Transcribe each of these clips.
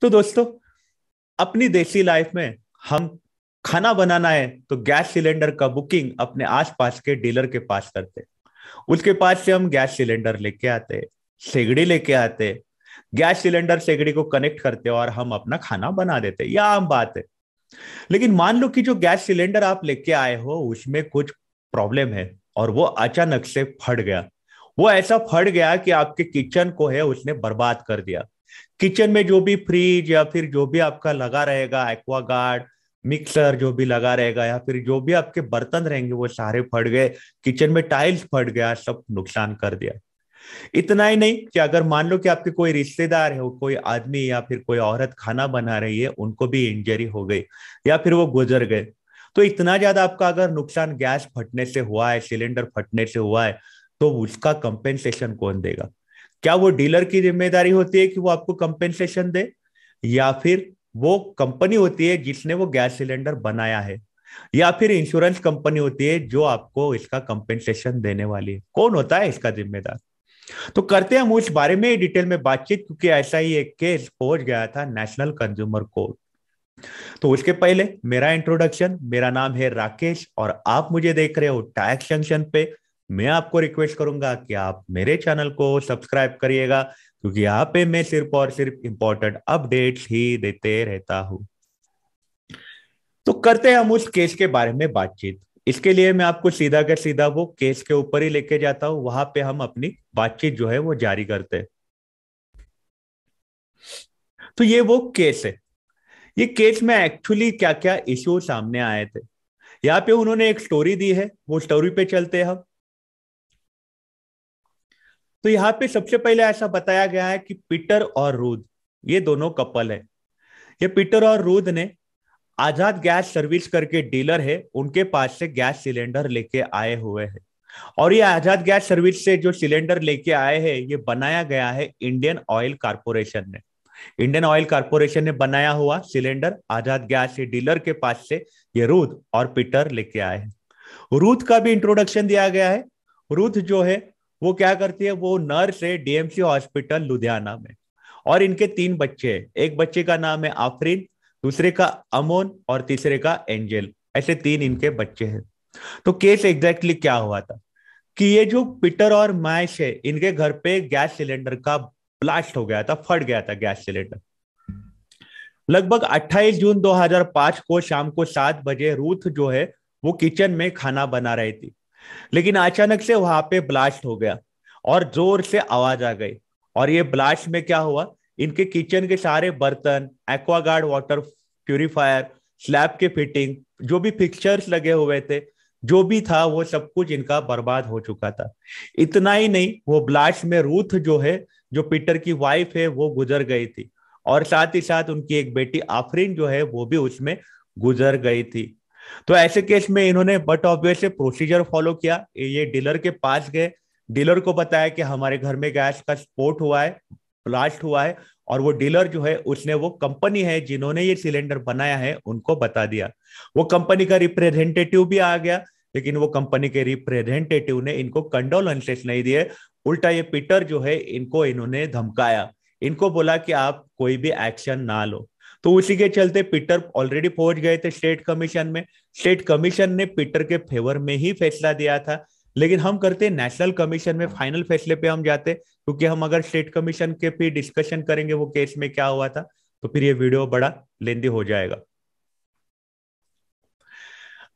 तो दोस्तों अपनी देसी लाइफ में हम खाना बनाना है तो गैस सिलेंडर का बुकिंग अपने आसपास के डीलर के पास करते उसके पास से हम गैस सिलेंडर लेके आते सेगड़ी लेके आते गैस सिलेंडर सेगड़ी को कनेक्ट करते और हम अपना खाना बना देते यह आम बात है लेकिन मान लो कि जो गैस सिलेंडर आप लेके आए हो उसमें कुछ प्रॉब्लम है और वो अचानक से फट गया वो ऐसा फट गया कि आपके किचन को है उसने बर्बाद कर दिया किचन में जो भी फ्रिज या फिर जो भी आपका लगा रहेगा एक्वा गार्ड मिक्सर जो भी लगा रहेगा या फिर जो भी आपके बर्तन रहेंगे वो सारे फट गए किचन में टाइल्स फट गया सब नुकसान कर दिया इतना ही नहीं कि अगर मान लो कि आपके कोई रिश्तेदार है कोई आदमी या फिर कोई औरत खाना बना रही है उनको भी इंजरी हो गई या फिर वो गुजर गए तो इतना ज्यादा आपका अगर नुकसान गैस फटने से हुआ है सिलेंडर फटने से हुआ है तो उसका कंपेंसेशन कौन देगा क्या वो डीलर की जिम्मेदारी होती है कि वो आपको कंपेंसेशन दे या फिर वो कंपनी होती है जिसने वो गैस सिलेंडर बनाया है या फिर इंश्योरेंस कंपनी होती है जो आपको इसका कंपेंसेशन देने वाली है कौन होता है इसका जिम्मेदार तो करते हैं हम उस बारे में डिटेल में बातचीत क्योंकि ऐसा ही एक केस पहुंच गया था नेशनल कंज्यूमर कोर्ट तो उसके पहले मेरा इंट्रोडक्शन मेरा नाम है राकेश और आप मुझे देख रहे हो टैक्स जंक्शन पे मैं आपको रिक्वेस्ट करूंगा कि आप मेरे चैनल को सब्सक्राइब करिएगा क्योंकि यहाँ पे मैं सिर्फ और सिर्फ इंपॉर्टेंट अपडेट्स ही देते रहता हूं तो करते हैं हम उस केस के बारे में बातचीत इसके लिए मैं आपको सीधा के सीधा वो केस के ऊपर ही लेके जाता हूं वहां पे हम अपनी बातचीत जो है वो जारी करते हैं तो ये वो केस है ये केस में एक्चुअली क्या क्या इश्यू सामने आए थे यहाँ पे उन्होंने एक स्टोरी दी है वो स्टोरी पे चलते हैं हम तो यहाँ पे सबसे पहले ऐसा बताया गया है कि पीटर और रूद ये दोनों कपल है ये पीटर और रूद ने आजाद गैस सर्विस करके डीलर है उनके पास से गैस सिलेंडर लेके आए हुए हैं और ये आजाद गैस सर्विस से जो सिलेंडर लेके आए हैं ये बनाया गया है इंडियन ऑयल कारपोरेशन ने इंडियन ऑयल कारपोरेशन ने बनाया हुआ सिलेंडर आजाद गैस से डीलर के पास से ये रूद और पीटर लेके आए हैं रूथ का भी इंट्रोडक्शन दिया गया है रूथ जो है वो क्या करती है वो नर्स है डीएमसी हॉस्पिटल लुधियाना में और इनके तीन बच्चे हैं एक बच्चे का नाम है आफरीन दूसरे का अमोन और तीसरे का एंजेल ऐसे तीन इनके बच्चे हैं तो केस एग्जैक्टली क्या हुआ था कि ये जो पीटर और मैश है इनके घर पे गैस सिलेंडर का ब्लास्ट हो गया था फट गया था गैस सिलेंडर लगभग 28 जून 2005 को शाम को सात बजे रूथ जो है वो किचन में खाना बना रही थी लेकिन अचानक से वहां पे ब्लास्ट हो गया और जोर से आवाज आ गई और ये ब्लास्ट में क्या हुआ इनके किचन के सारे बर्तन एक्वागार्ड वाटर प्यूरिफायर स्लैब के फिटिंग जो भी पिक्चर्स लगे हुए थे जो भी था वो सब कुछ इनका बर्बाद हो चुका था इतना ही नहीं वो ब्लास्ट में रूथ जो है जो पीटर की वाइफ है वो गुजर गई थी और साथ ही साथ उनकी एक बेटी आफरीन जो है वो भी उसमें गुजर गई थी तो ऐसे केस में इन्होंने बट ऑब्वियस से प्रोसीजर फॉलो किया ये डीलर के पास गए डीलर को बताया कि हमारे घर में गैस का स्पोर्ट हुआ है ब्लास्ट हुआ है और वो डीलर जो है उसने वो कंपनी है जिन्होंने ये सिलेंडर बनाया है उनको बता दिया वो कंपनी का रिप्रेजेंटेटिव भी आ गया लेकिन वो कंपनी के रिप्रेजेंटेटिव ने इनको कंडोलेंसेस नहीं दिए उल्टा ये पीटर जो है इनको इन्होंने धमकाया इनको बोला कि आप कोई भी एक्शन ना लो तो उसी के चलते पीटर ऑलरेडी पहुंच गए थे स्टेट कमीशन में स्टेट कमीशन ने पीटर के फेवर में ही फैसला दिया था लेकिन हम करते नेशनल कमीशन में फाइनल फैसले पे हम जाते क्योंकि हम अगर स्टेट कमीशन के पे डिस्कशन करेंगे वो केस में क्या हुआ था तो फिर ये वीडियो बड़ा लेंदी हो जाएगा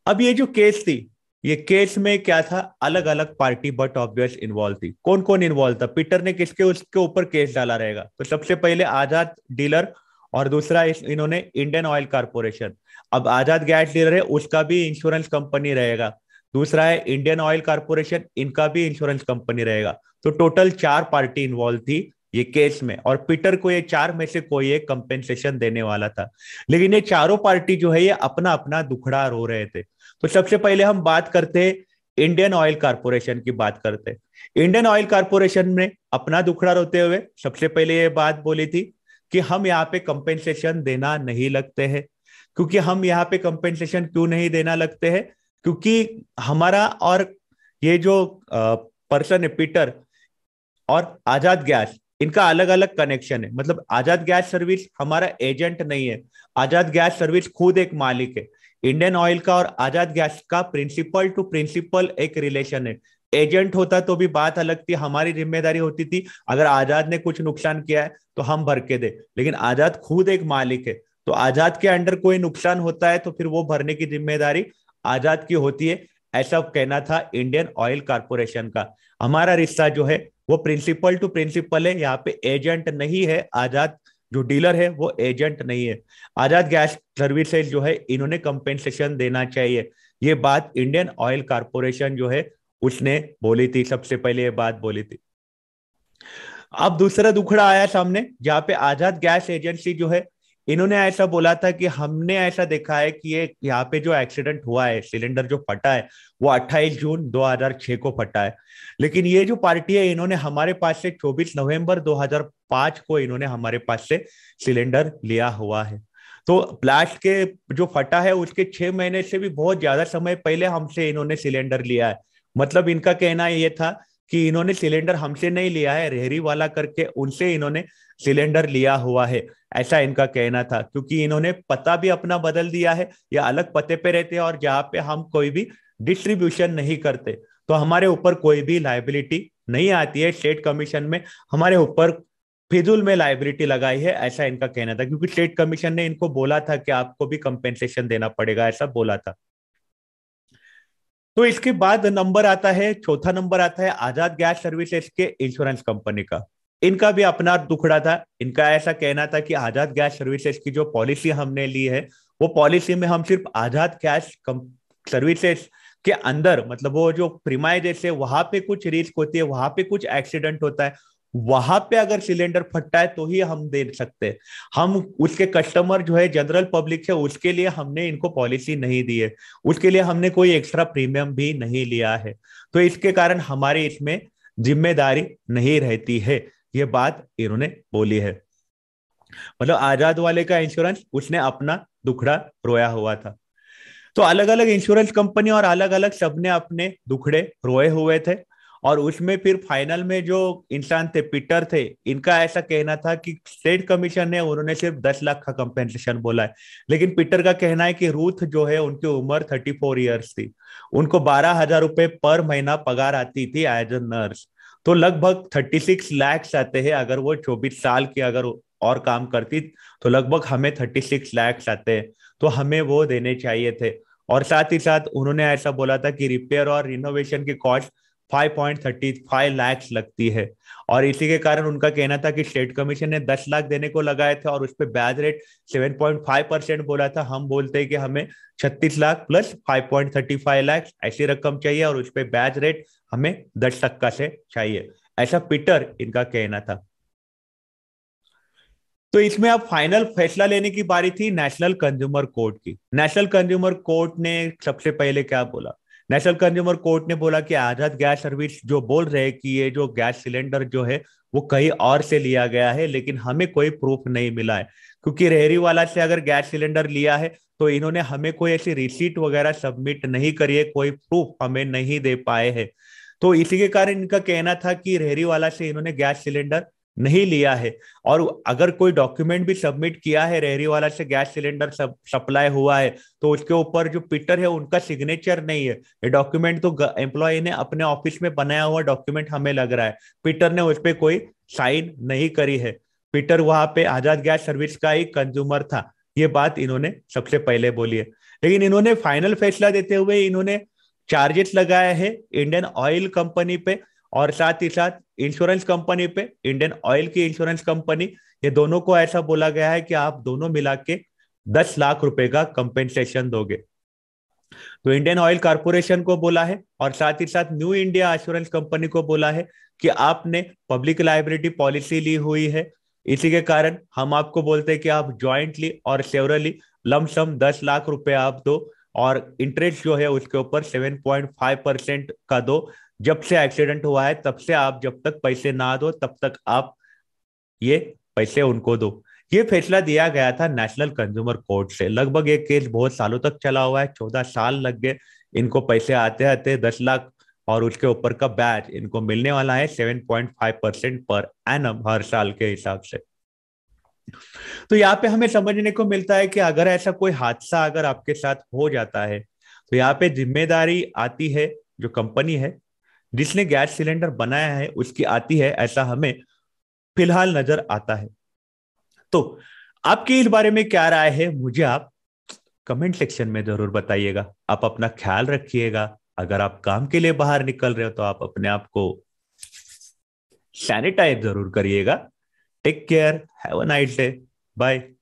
अब ये जो केस थी ये केस में क्या था अलग अलग पार्टी बट ऑब्वियस इन्वॉल्व थी कौन कौन इन्वॉल्व था पीटर ने किसके उसके ऊपर केस डाला रहेगा तो सबसे पहले आजाद डीलर और दूसरा इन्होंने इंडियन ऑयल कारपोरेशन अब आजाद गैस डीलर है उसका भी इंश्योरेंस कंपनी रहेगा दूसरा है इंडियन ऑयल कारपोरेशन इनका भी इंश्योरेंस कंपनी रहेगा तो टोटल चार पार्टी इन्वॉल्व थी ये केस में और पीटर को ये चार में से कोई एक कंपेंसेशन देने वाला था लेकिन ये चारों पार्टी जो है ये अपना अपना दुखड़ा रो रहे थे तो सबसे पहले हम बात करते इंडियन ऑयल कारपोरेशन की बात करते इंडियन ऑयल कारपोरेशन में अपना दुखड़ा रोते हुए सबसे पहले ये बात बोली थी कि हम यहाँ पे कंपेंसेशन देना नहीं लगते हैं क्योंकि हम यहाँ पे कंपेंसेशन क्यों नहीं देना लगते हैं क्योंकि हमारा और ये जो पर्सन है पीटर और आजाद गैस इनका अलग अलग कनेक्शन है मतलब आजाद गैस सर्विस हमारा एजेंट नहीं है आजाद गैस सर्विस खुद एक मालिक है इंडियन ऑयल का और आजाद गैस का प्रिंसिपल टू प्रिंसिपल एक रिलेशन है एजेंट होता तो भी बात अलग थी हमारी जिम्मेदारी होती थी अगर आजाद ने कुछ नुकसान किया है तो हम भर के दे लेकिन आजाद खुद एक मालिक है तो आजाद के अंडर कोई नुकसान होता है तो फिर वो भरने की जिम्मेदारी आजाद की होती है ऐसा कहना था इंडियन ऑयल कारपोरेशन का हमारा रिश्ता जो है वो प्रिंसिपल टू प्रिंसिपल है यहाँ पे एजेंट नहीं है आजाद जो डीलर है वो एजेंट नहीं है आजाद गैस सर्विसेज जो है इन्होंने कंपेंसेशन देना चाहिए ये बात इंडियन ऑयल कारपोरेशन जो है उसने बोली थी सबसे पहले ये बात बोली थी अब दूसरा दुखड़ा आया सामने जहां पे आजाद गैस एजेंसी जो है इन्होंने ऐसा बोला था कि हमने ऐसा देखा है कि ये यहाँ पे जो एक्सीडेंट हुआ है सिलेंडर जो फटा है वो 28 जून 2006 को फटा है लेकिन ये जो पार्टी है इन्होंने हमारे पास से 24 नवंबर 2005 को इन्होंने हमारे पास से सिलेंडर लिया हुआ है तो ब्लास्ट के जो फटा है उसके छह महीने से भी बहुत ज्यादा समय पहले हमसे इन्होंने सिलेंडर लिया है मतलब इनका कहना ये था कि इन्होंने सिलेंडर हमसे नहीं लिया है रेहरी वाला करके उनसे इन्होंने सिलेंडर लिया हुआ है ऐसा इनका कहना था क्योंकि इन्होंने पता भी अपना बदल दिया है या अलग पते पे रहते हैं और जहाँ पे हम कोई भी डिस्ट्रीब्यूशन नहीं करते तो हमारे ऊपर कोई भी लाइबिलिटी नहीं आती है स्टेट कमीशन में हमारे ऊपर फिजुल में लाइबिलिटी लगाई है ऐसा इनका कहना था क्योंकि स्टेट कमीशन ने इनको बोला था कि आपको भी कंपेंसेशन देना पड़ेगा ऐसा बोला था तो इसके बाद नंबर आता है चौथा नंबर आता है आजाद गैस सर्विसेज के इंश्योरेंस कंपनी का इनका भी अपना दुखड़ा था इनका ऐसा कहना था कि आजाद गैस सर्विसेज की जो पॉलिसी हमने ली है वो पॉलिसी में हम सिर्फ आजाद गैस सर्विसेज के अंदर मतलब वो जो प्रिमाइज है वहां पे कुछ रिस्क होती है वहां पे कुछ एक्सीडेंट होता है वहां पे अगर सिलेंडर फटता है तो ही हम दे सकते हम उसके कस्टमर जो है जनरल पब्लिक है उसके लिए हमने इनको पॉलिसी नहीं दी है उसके लिए हमने कोई एक्स्ट्रा प्रीमियम भी नहीं लिया है तो इसके कारण हमारे इसमें जिम्मेदारी नहीं रहती है ये बात इन्होंने बोली है मतलब आजाद वाले का इंश्योरेंस उसने अपना दुखड़ा रोया हुआ था तो अलग अलग इंश्योरेंस कंपनी और अलग अलग सबने अपने दुखड़े रोए हुए थे और उसमें फिर फाइनल में जो इंसान थे पीटर थे इनका ऐसा कहना था कि स्टेट कमीशन ने उन्होंने सिर्फ दस लाख का कंपेंसेशन बोला है लेकिन पीटर का कहना है कि रूथ जो है उनकी उम्र थर्टी फोर ईयर्स थी उनको बारह हजार रुपए पर महीना पगार आती थी एज ए नर्स तो लगभग थर्टी सिक्स लैक्स आते हैं अगर वो चौबीस साल की अगर और काम करती तो लगभग हमें थर्टी सिक्स लैक्स आते हैं तो हमें वो देने चाहिए थे और साथ ही साथ उन्होंने ऐसा बोला था कि रिपेयर और रिनोवेशन की कॉस्ट 5.35 लाख लगती है और इसी के कारण उनका कहना था कि स्टेट कमीशन ने 10 लाख देने को लगाए थे और उस पर ब्याज रेट 7.5 परसेंट बोला था हम बोलते हैं कि हमें 36 लाख प्लस 5.35 लाख ऐसी रकम चाहिए और उस पर ब्याज रेट हमें दस टक्का से चाहिए ऐसा पीटर इनका कहना था तो इसमें अब फाइनल फैसला लेने की बारी थी नेशनल कंज्यूमर कोर्ट की नेशनल कंज्यूमर कोर्ट ने सबसे पहले क्या बोला नेशनल कंज्यूमर कोर्ट ने बोला कि आजाद गैस सर्विस जो बोल रहे कि ये जो गैस सिलेंडर जो है वो कहीं और से लिया गया है लेकिन हमें कोई प्रूफ नहीं मिला है क्योंकि रेहरी वाला से अगर गैस सिलेंडर लिया है तो इन्होंने हमें कोई ऐसी रिसीट वगैरह सबमिट नहीं करी है कोई प्रूफ हमें नहीं दे पाए है तो इसी के कारण इनका कहना था कि रेहरी वाला से इन्होंने गैस सिलेंडर नहीं लिया है और अगर कोई डॉक्यूमेंट भी सबमिट किया है रेहरी वाला से गैस सिलेंडर सब सप्लाई हुआ है तो उसके ऊपर जो पिटर है उनका सिग्नेचर नहीं है ये डॉक्यूमेंट तो एम्प्लॉय ने अपने ऑफिस में बनाया हुआ डॉक्यूमेंट हमें लग रहा है पिटर ने उस पर कोई साइन नहीं करी है पिटर वहां पे आजाद गैस सर्विस का एक कंज्यूमर था ये बात इन्होंने सबसे पहले बोली है लेकिन इन्होंने फाइनल फैसला देते हुए इन्होंने चार्जेस लगाया है इंडियन ऑयल कंपनी पे और साथ ही साथ इंश्योरेंस कंपनी पे इंडियन ऑयल की इंश्योरेंस कंपनी ये दोनों को ऐसा बोला गया है कि आप दोनों मिला के दस लाख रुपए का कंपेंसेशन दोगे तो इंडियन ऑयल कारपोरेशन को बोला है और साथ ही साथ न्यू इंडिया इंश्योरेंस कंपनी को बोला है कि आपने पब्लिक लाइबिलिटी पॉलिसी ली हुई है इसी के कारण हम आपको बोलते हैं कि आप ज्वाइंटली और सेवरली लमसम दस लाख रुपए आप दो और इंटरेस्ट जो है उसके ऊपर सेवन पॉइंट फाइव परसेंट का दो जब से एक्सीडेंट हुआ है तब से आप जब तक पैसे ना दो तब तक आप ये पैसे उनको दो ये फैसला दिया गया था नेशनल कंज्यूमर कोर्ट से लगभग ये केस बहुत सालों तक चला हुआ है चौदह साल लग गए इनको पैसे आते आते दस लाख और उसके ऊपर का बैच इनको मिलने वाला है seven point five percent per annum हर साल के हिसाब से तो यहाँ पे हमें समझने को मिलता है कि अगर ऐसा कोई हादसा अगर आपके साथ हो जाता है तो यहाँ पे जिम्मेदारी आती है जो कंपनी है जिसने गैस सिलेंडर बनाया है उसकी आती है ऐसा हमें फिलहाल नजर आता है तो आपकी इस बारे में क्या राय है मुझे आप कमेंट सेक्शन में जरूर बताइएगा आप अपना ख्याल रखिएगा अगर आप काम के लिए बाहर निकल रहे हो तो आप अपने आप को सैनिटाइज जरूर करिएगा Take care. Have a nice day. Bye.